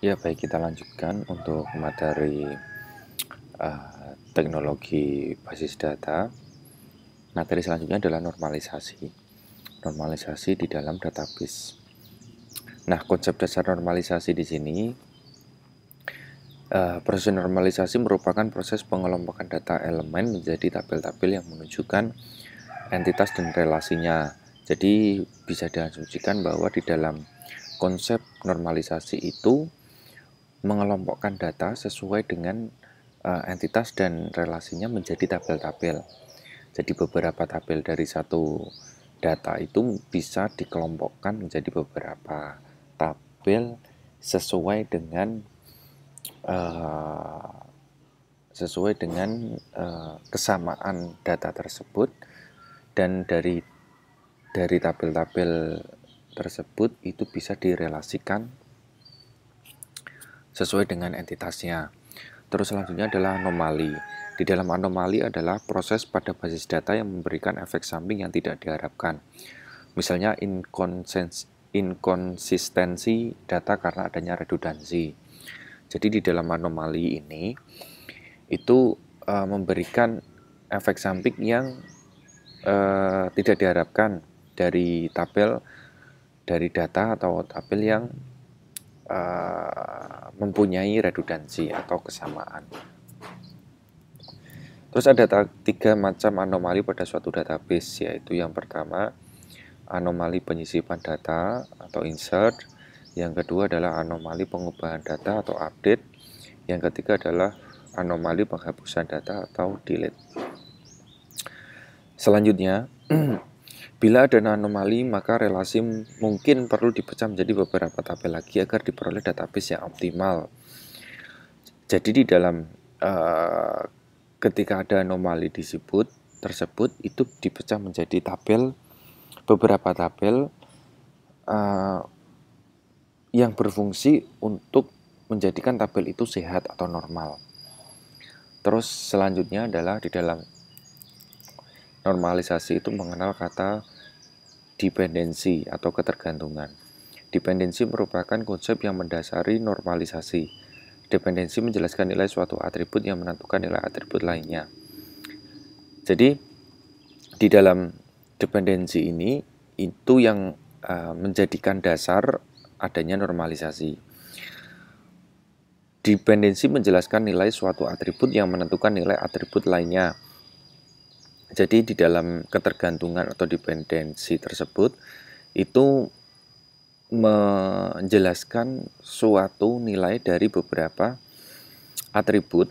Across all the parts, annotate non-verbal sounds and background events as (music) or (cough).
Ya, baik kita lanjutkan untuk materi uh, teknologi basis data. Materi nah, selanjutnya adalah normalisasi. Normalisasi di dalam database. Nah, konsep dasar normalisasi di sini uh, proses normalisasi merupakan proses pengelompokan data elemen menjadi tabel-tabel yang menunjukkan entitas dan relasinya. Jadi bisa diasumsikan bahwa di dalam konsep normalisasi itu mengelompokkan data sesuai dengan uh, entitas dan relasinya menjadi tabel-tabel. Jadi beberapa tabel dari satu data itu bisa dikelompokkan menjadi beberapa tabel sesuai dengan uh, sesuai dengan uh, kesamaan data tersebut dan dari dari tabel-tabel tersebut itu bisa direlasikan sesuai dengan entitasnya. Terus selanjutnya adalah anomali. Di dalam anomali adalah proses pada basis data yang memberikan efek samping yang tidak diharapkan. Misalnya inkonsistensi data karena adanya redundansi. Jadi di dalam anomali ini itu uh, memberikan efek samping yang uh, tidak diharapkan dari tabel dari data atau tabel yang uh, mempunyai redundansi atau kesamaan. Terus ada tiga macam anomali pada suatu database, yaitu yang pertama anomali penyisipan data atau insert, yang kedua adalah anomali pengubahan data atau update, yang ketiga adalah anomali penghapusan data atau delete. Selanjutnya, (clears throat) Bila ada anomali, maka relasi mungkin perlu dipecah menjadi beberapa tabel lagi agar diperoleh database yang optimal. Jadi di dalam uh, ketika ada anomali disebut tersebut itu dipecah menjadi tabel beberapa tabel uh, yang berfungsi untuk menjadikan tabel itu sehat atau normal. Terus selanjutnya adalah di dalam normalisasi itu mengenal kata dependensi atau ketergantungan. Dependensi merupakan konsep yang mendasari normalisasi. Dependensi menjelaskan nilai suatu atribut yang menentukan nilai atribut lainnya. Jadi di dalam dependensi ini itu yang uh, menjadikan dasar adanya normalisasi. Dependensi menjelaskan nilai suatu atribut yang menentukan nilai atribut lainnya. Jadi di dalam ketergantungan atau dependensi tersebut itu menjelaskan suatu nilai dari beberapa atribut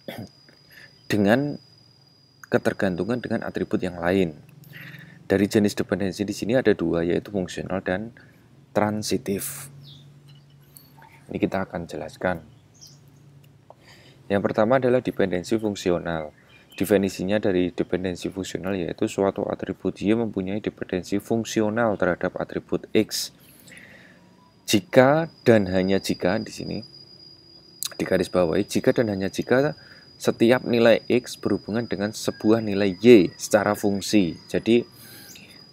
(clears throat) dengan ketergantungan dengan atribut yang lain. Dari jenis dependensi di sini ada dua yaitu fungsional dan transitif. Ini kita akan jelaskan. Yang pertama adalah dependensi fungsional. Definisinya dari dependensi fungsional yaitu suatu atribut Y mempunyai dependensi fungsional terhadap atribut X. Jika dan hanya jika di sini di garis bawah jika dan hanya jika setiap nilai X berhubungan dengan sebuah nilai Y secara fungsi. Jadi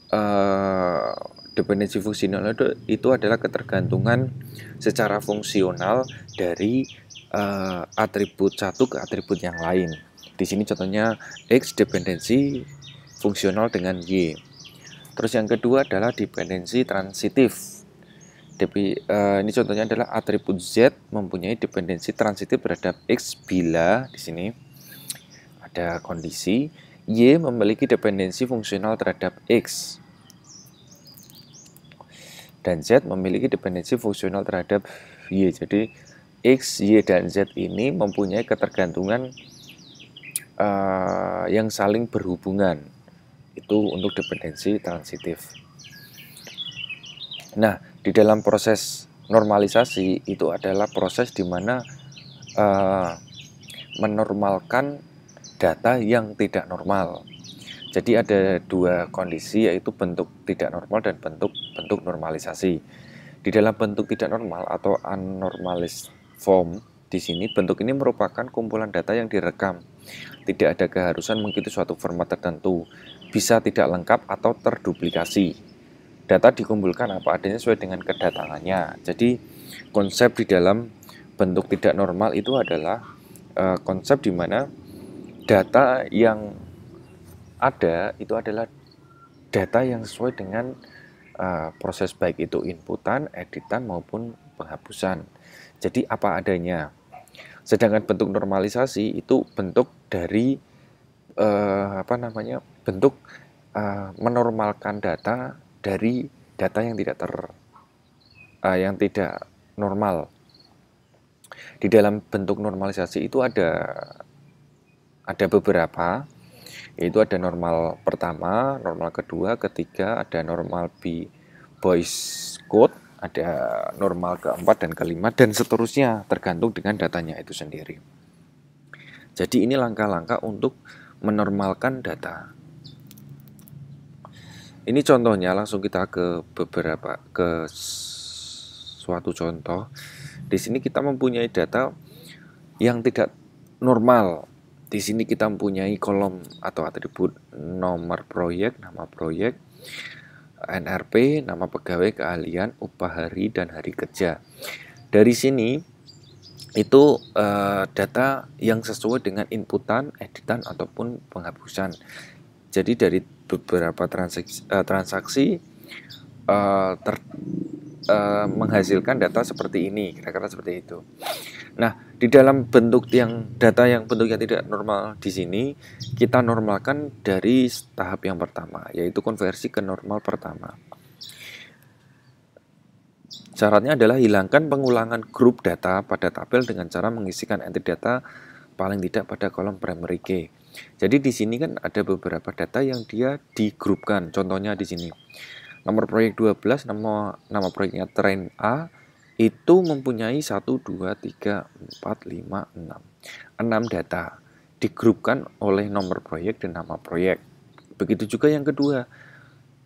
uh, dependensi fungsional itu, itu adalah ketergantungan secara fungsional dari uh, atribut satu ke atribut yang lain. Di sini contohnya X dependensi fungsional dengan Y. Terus yang kedua adalah dependensi transitif. Depi, uh, ini contohnya adalah atribut Z mempunyai dependensi transitif terhadap X bila di sini ada kondisi Y memiliki dependensi fungsional terhadap X dan Z memiliki dependensi fungsional terhadap Y. Jadi X, Y, dan Z ini mempunyai ketergantungan uh, yang saling berhubungan. Itu untuk dependensi transitif. Nah, di dalam proses normalisasi itu adalah proses di mana uh, menormalkan data yang tidak normal. Jadi ada dua kondisi yaitu bentuk tidak normal dan bentuk bentuk normalisasi. Di dalam bentuk tidak normal atau anormalis form di sini bentuk ini merupakan kumpulan data yang direkam tidak ada keharusan mengikuti suatu format tertentu, bisa tidak lengkap atau terduplikasi. Data dikumpulkan apa adanya sesuai dengan kedatangannya. Jadi konsep di dalam bentuk tidak normal itu adalah uh, konsep di mana data yang ada itu adalah data yang sesuai dengan uh, proses baik itu inputan, editan maupun penghapusan. Jadi apa adanya. Sedangkan bentuk normalisasi itu bentuk dari uh, apa namanya? bentuk uh, menormalkan data dari data yang tidak ter uh, yang tidak normal. Di dalam bentuk normalisasi itu ada ada beberapa itu ada normal pertama, normal kedua, ketiga, ada normal B Boyce code, ada normal keempat dan kelima dan seterusnya tergantung dengan datanya itu sendiri. Jadi ini langkah-langkah untuk menormalkan data. Ini contohnya langsung kita ke beberapa ke suatu contoh. Di sini kita mempunyai data yang tidak normal. Di sini kita mempunyai kolom atau atribut nomor proyek, nama proyek, NRP, nama pegawai, keahlian, upah hari dan hari kerja. Dari sini itu uh, data yang sesuai dengan inputan, editan ataupun penghapusan. Jadi dari beberapa transaksi, uh, transaksi uh, ter, Eh, menghasilkan data seperti ini, kira-kira seperti itu. Nah, di dalam bentuk yang data yang bentuknya tidak normal di sini, kita normalkan dari tahap yang pertama, yaitu konversi ke normal pertama. Syaratnya adalah hilangkan pengulangan grup data pada tabel dengan cara mengisikan entry data paling tidak pada kolom primary key. Jadi di sini kan ada beberapa data yang dia digrupkan. Contohnya di sini nomor proyek 12 nama nama proyeknya Train A itu mempunyai 1 2 3 4 5 6 6 data digrupkan oleh nomor proyek dan nama proyek. Begitu juga yang kedua.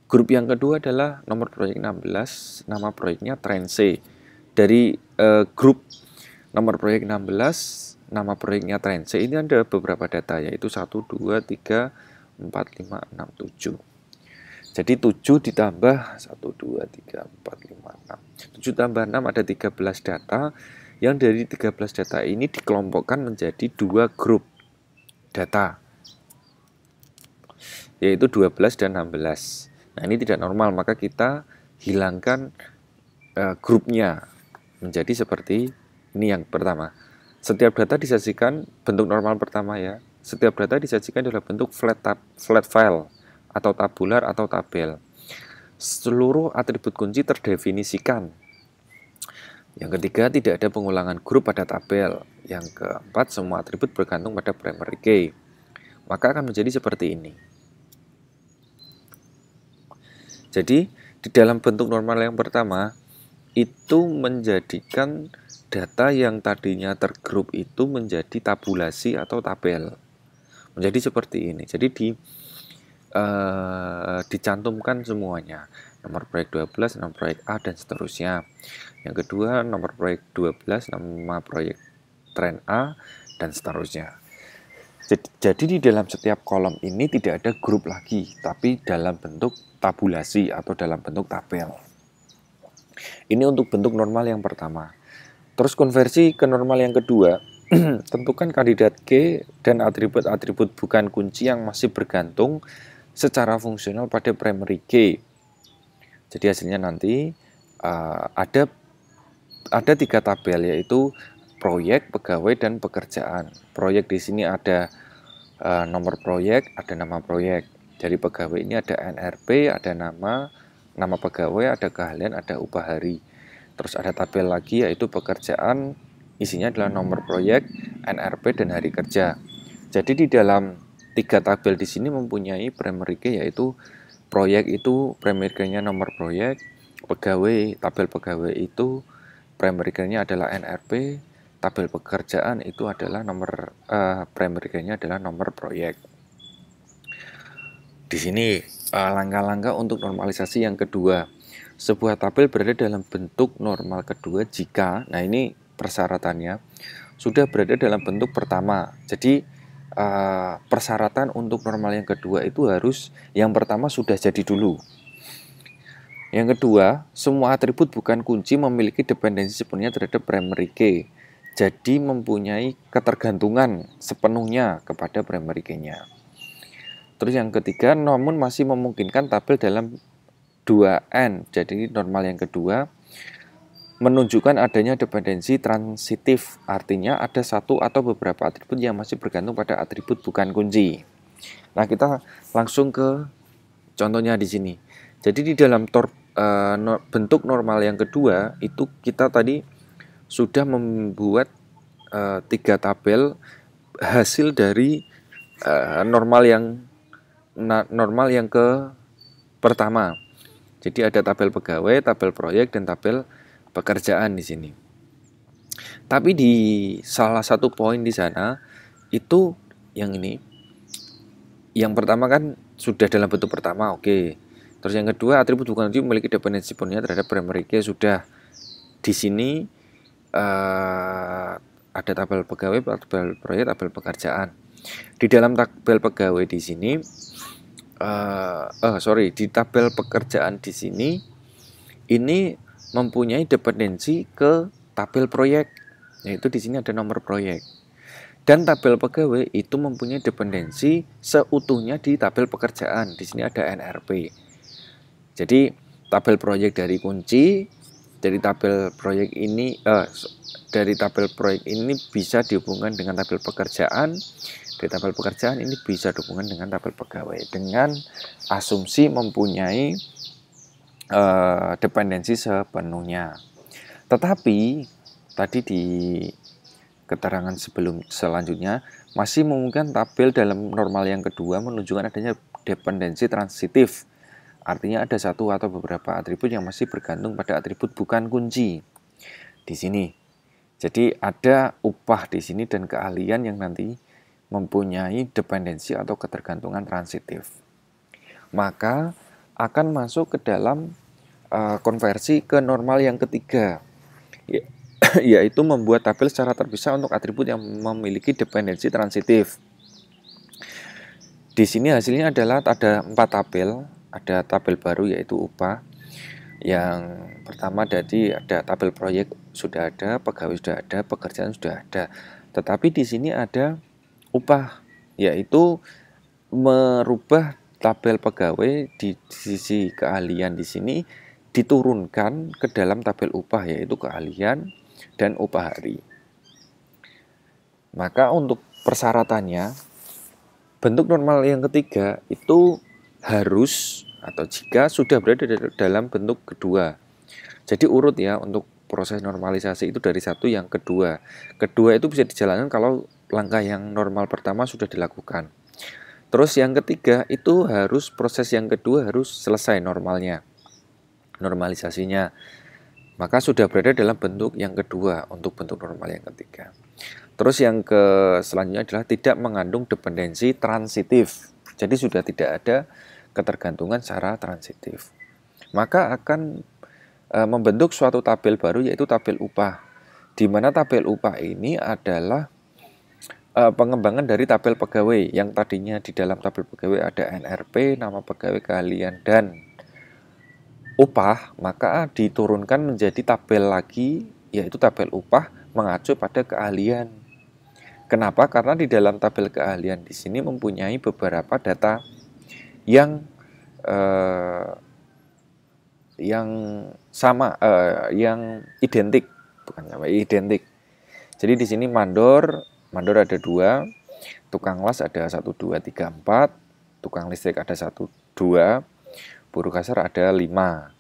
Grup yang kedua adalah nomor proyek 16, nama proyeknya Train C. Dari eh, grup nomor proyek 16, nama proyeknya Train C ini ada beberapa data yaitu 1 2 3 4 5 6 7. Jadi 7 ditambah 1, 2, 3, 4, 5, 6. 7 tambah 6 ada 13 data. Yang dari 13 data ini dikelompokkan menjadi dua grup data. Yaitu 12 dan 16. Nah ini tidak normal, maka kita hilangkan uh, grupnya menjadi seperti ini yang pertama. Setiap data disajikan bentuk normal pertama ya. Setiap data disajikan dalam bentuk flat tab, flat file atau tabular atau tabel. Seluruh atribut kunci terdefinisikan. Yang ketiga, tidak ada pengulangan grup pada tabel. Yang keempat, semua atribut bergantung pada primary key. Maka akan menjadi seperti ini. Jadi, di dalam bentuk normal yang pertama, itu menjadikan data yang tadinya tergrup itu menjadi tabulasi atau tabel. Menjadi seperti ini. Jadi di Eh, dicantumkan semuanya nomor proyek 12, nomor proyek A dan seterusnya. Yang kedua, nomor proyek 12, nama proyek tren A dan seterusnya. Jadi, jadi di dalam setiap kolom ini tidak ada grup lagi, tapi dalam bentuk tabulasi atau dalam bentuk tabel. Ini untuk bentuk normal yang pertama. Terus konversi ke normal yang kedua, (clears throat) tentukan kandidat G dan atribut-atribut bukan kunci yang masih bergantung secara fungsional pada primary key. Jadi hasilnya nanti uh, ada ada tiga tabel yaitu proyek, pegawai dan pekerjaan. Proyek di sini ada uh, nomor proyek, ada nama proyek. Dari pegawai ini ada NRP, ada nama, nama pegawai, ada keahlian, ada upah hari. Terus ada tabel lagi yaitu pekerjaan, isinya adalah nomor proyek, NRP dan hari kerja. Jadi di dalam tiga tabel di sini mempunyai primary key yaitu proyek itu primary key-nya nomor proyek, pegawai, tabel pegawai itu primary key-nya adalah NRP, tabel pekerjaan itu adalah nomor uh, primary key-nya adalah nomor proyek. Di sini eh, langkah-langkah uh, untuk normalisasi yang kedua. Sebuah tabel berada dalam bentuk normal kedua jika, nah ini persyaratannya, sudah berada dalam bentuk pertama. Jadi uh, persyaratan untuk normal yang kedua itu harus yang pertama sudah jadi dulu. Yang kedua, semua atribut bukan kunci memiliki dependensi sepenuhnya terhadap primary key. Jadi mempunyai ketergantungan sepenuhnya kepada primary key-nya. Terus yang ketiga, namun masih memungkinkan tabel dalam 2N. Jadi normal yang kedua menunjukkan adanya dependensi transitif, artinya ada satu atau beberapa atribut yang masih bergantung pada atribut bukan kunci. Nah, kita langsung ke contohnya di sini. Jadi di dalam tor, e, eh, no, bentuk normal yang kedua itu kita tadi sudah membuat e, tiga tabel hasil dari e, normal yang na, normal yang ke pertama. Jadi ada tabel pegawai, tabel proyek, dan tabel pekerjaan di sini. Tapi di salah satu poin di sana itu yang ini. Yang pertama kan sudah dalam bentuk pertama, oke. Okay. Terus yang kedua, atribut bukan itu memiliki dependensi punya terhadap primary sudah di sini uh, ada tabel pegawai, tabel proyek, tabel pekerjaan. Di dalam tabel pegawai di sini, uh, uh, sorry, di tabel pekerjaan di sini, ini mempunyai dependensi ke tabel proyek, yaitu di sini ada nomor proyek. Dan tabel pegawai itu mempunyai dependensi seutuhnya di tabel pekerjaan. Di sini ada NRP. Jadi tabel proyek dari kunci, dari tabel proyek ini, eh, dari tabel proyek ini bisa dihubungkan dengan tabel pekerjaan. Dari tabel pekerjaan ini bisa dihubungkan dengan tabel pegawai dengan asumsi mempunyai eh, dependensi sepenuhnya. Tetapi tadi di keterangan sebelum selanjutnya masih memungkinkan tabel dalam normal yang kedua menunjukkan adanya dependensi transitif. Artinya ada satu atau beberapa atribut yang masih bergantung pada atribut bukan kunci. Di sini. Jadi ada upah di sini dan keahlian yang nanti mempunyai dependensi atau ketergantungan transitif. Maka akan masuk ke dalam uh, konversi ke normal yang ketiga ya- (clears throat) yaitu membuat tabel secara terpisah untuk atribut yang memiliki dependensi transitif. Di sini hasilnya adalah ada empat tabel, ada tabel baru yaitu upah. Yang pertama tadi ada tabel proyek sudah ada, pegawai sudah ada, pekerjaan sudah ada. Tetapi di sini ada upah yaitu merubah tabel pegawai di sisi keahlian di sini diturunkan ke dalam tabel upah yaitu keahlian dan upah hari. Maka untuk persyaratannya bentuk normal yang ketiga itu harus atau jika sudah berada dalam bentuk kedua. Jadi urut ya untuk proses normalisasi itu dari satu yang kedua. Kedua itu bisa dijalankan kalau langkah yang normal pertama sudah dilakukan. Terus yang ketiga itu harus proses yang kedua harus selesai normalnya. Normalisasinya. Maka sudah berada dalam bentuk yang kedua untuk bentuk normal yang ketiga. Terus yang ke selanjutnya adalah tidak mengandung dependensi transitif. Jadi sudah tidak ada ketergantungan secara transitif. Maka akan e, membentuk suatu tabel baru yaitu tabel upah. Di mana tabel upah ini adalah Eh, pengembangan dari tabel pegawai yang tadinya di dalam tabel pegawai ada NRP, nama pegawai keahlian dan upah, maka diturunkan menjadi tabel lagi yaitu tabel upah mengacu pada keahlian. Kenapa? Karena di dalam tabel keahlian di sini mempunyai beberapa data yang eh, yang sama eh, yang identik bukan sama identik. Jadi di sini mandor mandor ada dua, tukang las ada satu dua tiga empat, tukang listrik ada satu dua, buruh kasar ada lima.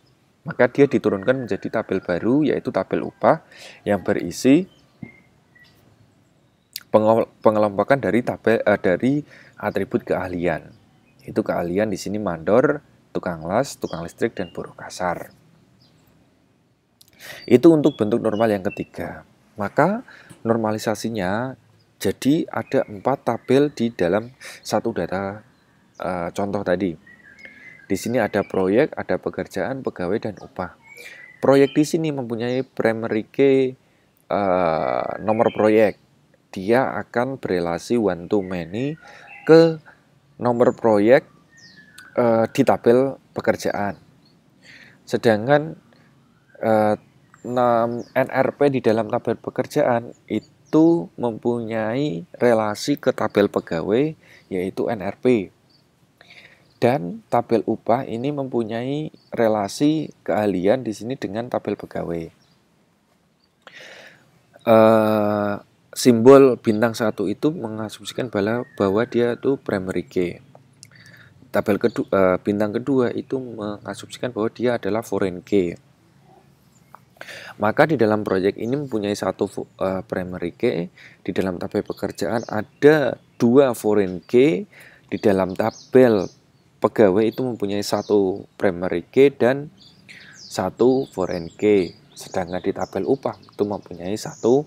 Maka dia diturunkan menjadi tabel baru yaitu tabel upah yang berisi pengelompokan dari tabel eh, dari atribut keahlian. Itu keahlian di sini mandor, tukang las, tukang listrik dan buruh kasar. Itu untuk bentuk normal yang ketiga. Maka normalisasinya jadi ada empat tabel di dalam satu data uh, contoh tadi. Di sini ada proyek, ada pekerjaan, pegawai, dan upah. Proyek di sini mempunyai primary key uh, nomor proyek. Dia akan berelasi one to many ke nomor proyek uh, di tabel pekerjaan. Sedangkan uh, eh, NRP di dalam tabel pekerjaan itu itu mempunyai relasi ke tabel pegawai yaitu NRP. Dan tabel upah ini mempunyai relasi keahlian di sini dengan tabel pegawai. E, simbol bintang satu itu mengasumsikan bahwa bahwa dia itu primary key. Tabel kedua, e, eh, bintang kedua itu mengasumsikan bahwa dia adalah foreign key maka di dalam proyek ini mempunyai satu eh, primary key, di dalam tabel pekerjaan ada dua foreign key, di dalam tabel pegawai itu mempunyai satu primary key dan satu foreign key. Sedangkan di tabel upah itu mempunyai satu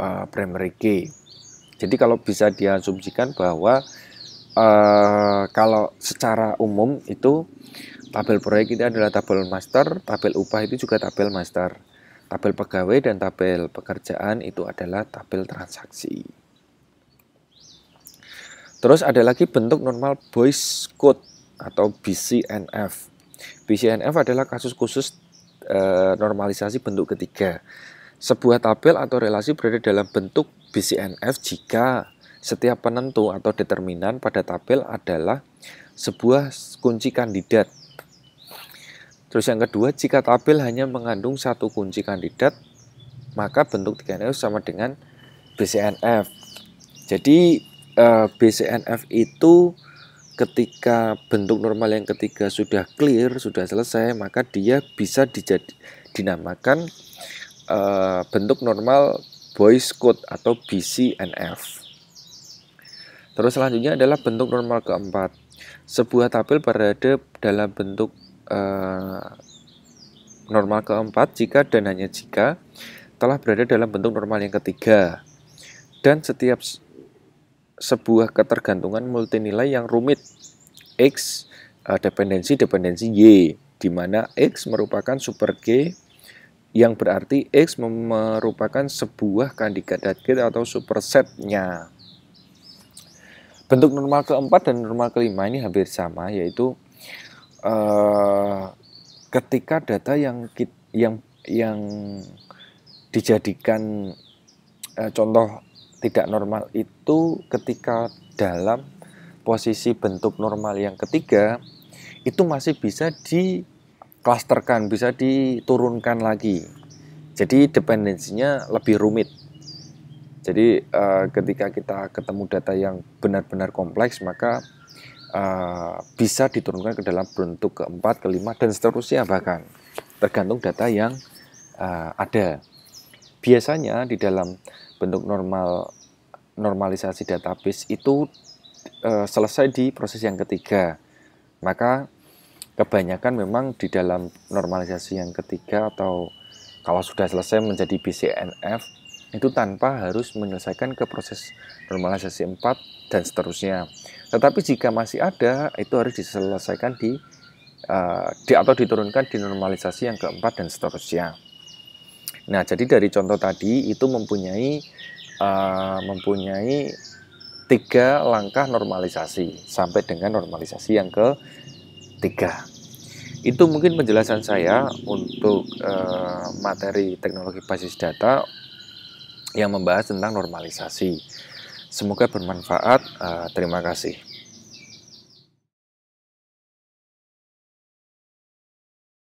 eh, primary key. Jadi kalau bisa dia asumsikan bahwa uh, kalau secara umum itu tabel proyek itu adalah tabel master, tabel upah itu juga tabel master. Tabel pegawai dan tabel pekerjaan itu adalah tabel transaksi. Terus ada lagi bentuk normal Boyce Code atau BCNF. BCNF adalah kasus khusus e, normalisasi bentuk ketiga. Sebuah tabel atau relasi berada dalam bentuk BCNF jika setiap penentu atau determinan pada tabel adalah sebuah kunci kandidat. Terus yang kedua, jika tabel hanya mengandung satu kunci kandidat, maka bentuk 3NF sama dengan BCNF. Jadi eh, BCNF itu ketika bentuk normal yang ketiga sudah clear, sudah selesai, maka dia bisa dijadi, dinamakan eh, bentuk normal Boyce Code atau BCNF. Terus selanjutnya adalah bentuk normal keempat. Sebuah tabel berada dalam bentuk uh, normal keempat jika dan hanya jika telah berada dalam bentuk normal yang ketiga. Dan setiap sebuah ketergantungan multinilai yang rumit X uh, dependensi dependensi Y di mana X merupakan super G yang berarti X merupakan sebuah kandidat gate atau supersetnya. Bentuk normal keempat dan normal kelima ini hampir sama yaitu uh, ketika data yang yang yang dijadikan uh, contoh tidak normal itu ketika dalam posisi bentuk normal yang ketiga itu masih bisa diklasterkan, bisa diturunkan lagi. Jadi dependensinya lebih rumit jadi uh, ketika kita ketemu data yang benar-benar kompleks maka uh, bisa diturunkan ke dalam bentuk keempat, kelima dan seterusnya bahkan tergantung data yang uh, ada. Biasanya di dalam bentuk normal normalisasi database itu uh, selesai di proses yang ketiga. Maka kebanyakan memang di dalam normalisasi yang ketiga atau kalau sudah selesai menjadi BCNF itu tanpa harus menyelesaikan ke proses normalisasi 4 dan seterusnya. Tetapi jika masih ada, itu harus diselesaikan di, uh, di atau diturunkan di normalisasi yang keempat dan seterusnya. Nah, jadi dari contoh tadi itu mempunyai uh, mempunyai tiga langkah normalisasi sampai dengan normalisasi yang ke tiga. Itu mungkin penjelasan saya untuk uh, materi teknologi basis data yang membahas tentang normalisasi. Semoga bermanfaat. Eh, terima kasih.